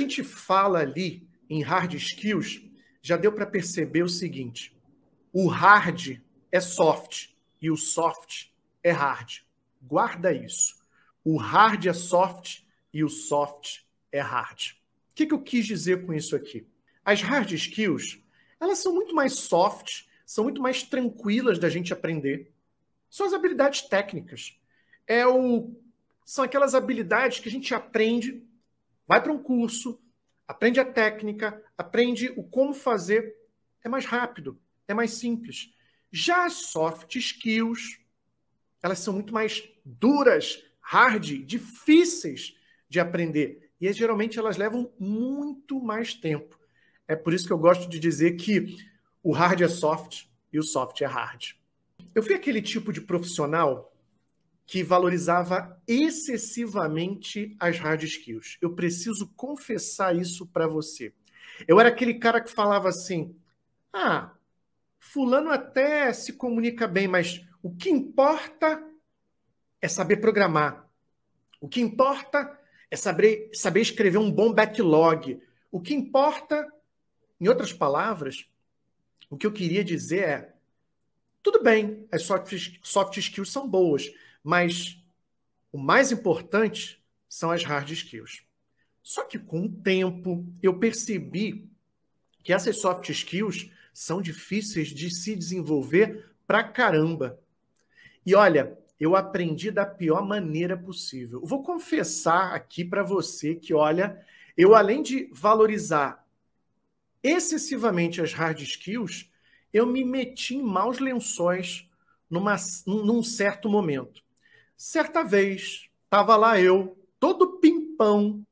gente fala ali em hard skills, já deu para perceber o seguinte: o hard é soft e o soft é hard. Guarda isso. O hard é soft e o soft é hard. O que, que eu quis dizer com isso aqui? As hard skills, elas são muito mais soft, são muito mais tranquilas da gente aprender. São as habilidades técnicas. É o, são aquelas habilidades que a gente aprende Vai para um curso, aprende a técnica, aprende o como fazer, é mais rápido, é mais simples. Já as soft skills, elas são muito mais duras, hard, difíceis de aprender. E geralmente elas levam muito mais tempo. É por isso que eu gosto de dizer que o hard é soft e o soft é hard. Eu fui aquele tipo de profissional que valorizava excessivamente as hard skills. Eu preciso confessar isso para você. Eu era aquele cara que falava assim: "Ah, fulano até se comunica bem, mas o que importa é saber programar. O que importa é saber, saber escrever um bom backlog. O que importa, em outras palavras, o que eu queria dizer é: tudo bem, as soft, soft skills são boas, mas o mais importante são as hard skills. Só que com o tempo eu percebi que essas soft skills são difíceis de se desenvolver pra caramba. E olha, eu aprendi da pior maneira possível. Vou confessar aqui para você que, olha, eu além de valorizar excessivamente as hard skills, eu me meti em maus lençóis numa, num certo momento. Certa vez, estava lá eu, todo pimpão,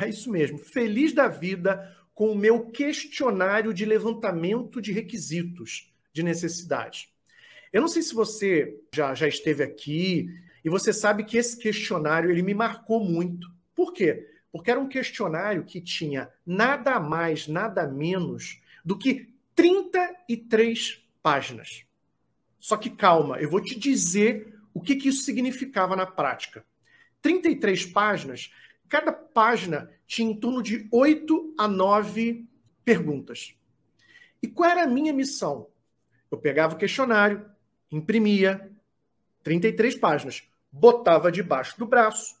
é isso mesmo, feliz da vida com o meu questionário de levantamento de requisitos de necessidade. Eu não sei se você já, já esteve aqui e você sabe que esse questionário ele me marcou muito. Por quê? Porque era um questionário que tinha nada mais, nada menos do que 33 páginas. Só que calma, eu vou te dizer o que, que isso significava na prática? 33 páginas, cada página tinha em torno de 8 a 9 perguntas. E qual era a minha missão? Eu pegava o questionário, imprimia, 33 páginas, botava debaixo do braço.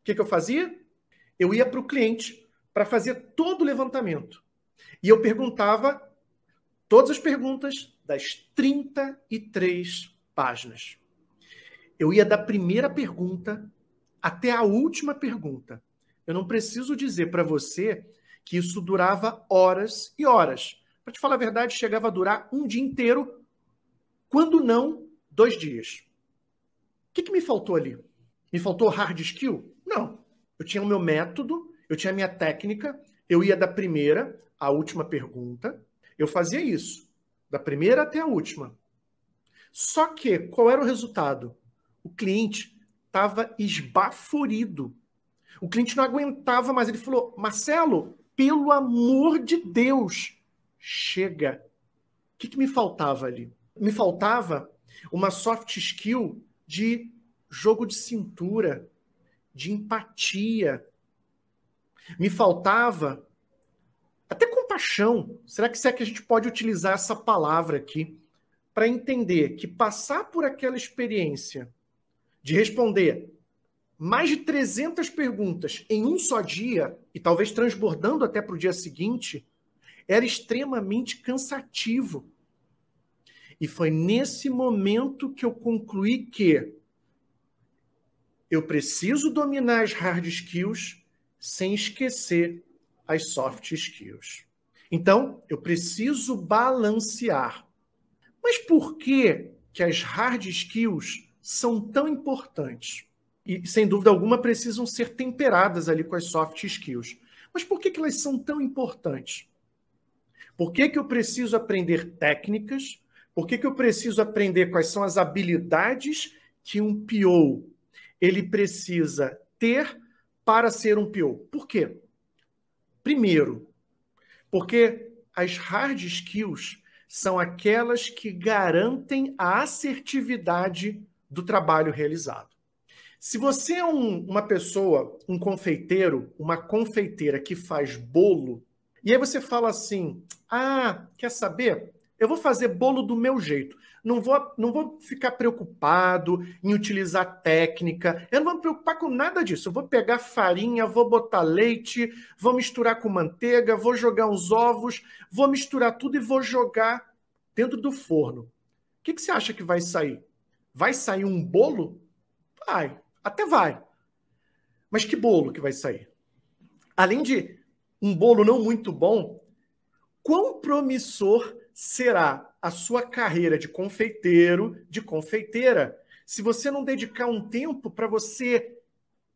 O que, que eu fazia? Eu ia para o cliente para fazer todo o levantamento. E eu perguntava todas as perguntas das 33 páginas. Eu ia da primeira pergunta até a última pergunta. Eu não preciso dizer para você que isso durava horas e horas. Para te falar a verdade, chegava a durar um dia inteiro, quando não dois dias. O que, que me faltou ali? Me faltou hard skill? Não. Eu tinha o meu método, eu tinha a minha técnica, eu ia da primeira à última pergunta, eu fazia isso, da primeira até a última. Só que qual era o resultado? O cliente estava esbaforido. O cliente não aguentava mais. Ele falou: Marcelo, pelo amor de Deus, chega. O que, que me faltava ali? Me faltava uma soft skill de jogo de cintura, de empatia. Me faltava até compaixão. Será que, será é que a gente pode utilizar essa palavra aqui para entender que passar por aquela experiência de responder mais de 300 perguntas em um só dia, e talvez transbordando até para o dia seguinte, era extremamente cansativo. E foi nesse momento que eu concluí que eu preciso dominar as hard skills sem esquecer as soft skills. Então, eu preciso balancear. Mas por que, que as hard skills são tão importantes e, sem dúvida alguma, precisam ser temperadas ali com as soft skills. Mas por que, que elas são tão importantes? Por que, que eu preciso aprender técnicas? Por que, que eu preciso aprender quais são as habilidades que um PO ele precisa ter para ser um PO? Por quê? Primeiro, porque as hard skills são aquelas que garantem a assertividade do trabalho realizado. Se você é um, uma pessoa, um confeiteiro, uma confeiteira que faz bolo, e aí você fala assim: ah, quer saber? Eu vou fazer bolo do meu jeito. Não vou, não vou ficar preocupado em utilizar técnica. Eu não vou me preocupar com nada disso. Eu vou pegar farinha, vou botar leite, vou misturar com manteiga, vou jogar uns ovos, vou misturar tudo e vou jogar dentro do forno. O que, que você acha que vai sair? Vai sair um bolo? Vai, até vai. Mas que bolo que vai sair? Além de um bolo não muito bom, quão promissor será a sua carreira de confeiteiro, de confeiteira, se você não dedicar um tempo para você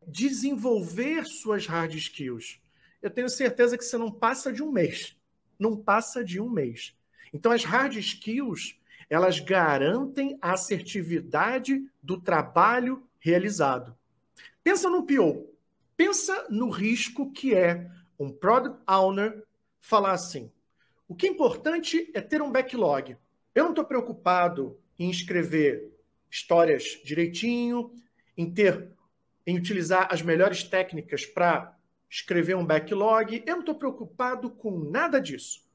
desenvolver suas hard skills? Eu tenho certeza que você não passa de um mês. Não passa de um mês. Então, as hard skills elas garantem a assertividade do trabalho realizado. Pensa no PO. Pensa no risco que é um product owner falar assim: o que é importante é ter um backlog. Eu não estou preocupado em escrever histórias direitinho, em ter, em utilizar as melhores técnicas para escrever um backlog. Eu não estou preocupado com nada disso.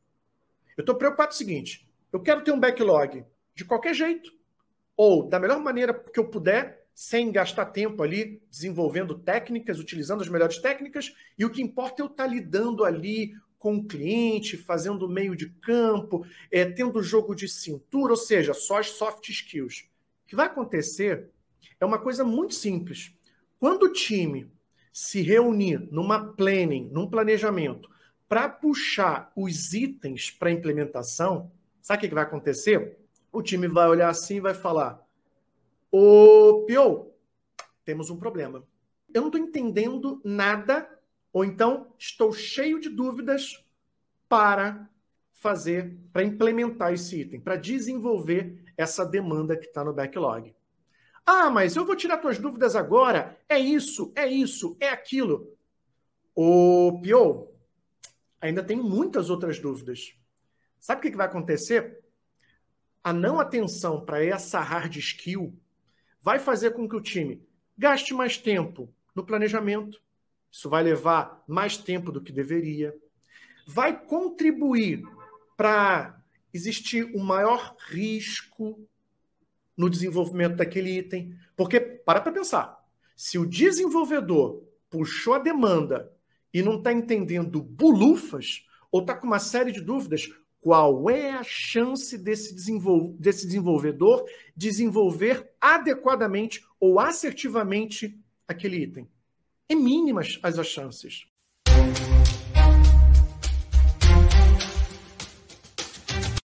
Eu estou preocupado com o seguinte: eu quero ter um backlog de qualquer jeito, ou da melhor maneira que eu puder, sem gastar tempo ali desenvolvendo técnicas, utilizando as melhores técnicas, e o que importa é eu estar tá lidando ali com o cliente, fazendo meio de campo, é, tendo jogo de cintura, ou seja, só as soft skills. O que vai acontecer é uma coisa muito simples. Quando o time se reunir numa planning, num planejamento, para puxar os itens para implementação, Sabe o que vai acontecer? O time vai olhar assim e vai falar: Ô Pio, temos um problema. Eu não estou entendendo nada, ou então estou cheio de dúvidas para fazer, para implementar esse item, para desenvolver essa demanda que está no backlog. Ah, mas eu vou tirar tuas dúvidas agora. É isso, é isso, é aquilo. Ô Pio, ainda tem muitas outras dúvidas. Sabe o que, vai acontecer? A não atenção para essa hard skill vai fazer com que o time gaste mais tempo no planejamento. Isso vai levar mais tempo do que deveria. Vai contribuir para existir um maior risco no desenvolvimento daquele item. Porque, para para pensar, se o desenvolvedor puxou a demanda e não está entendendo bulufas, ou está com uma série de dúvidas, qual é a chance desse, desenvol desse desenvolvedor desenvolver adequadamente ou assertivamente aquele item? É mínimas as, as chances.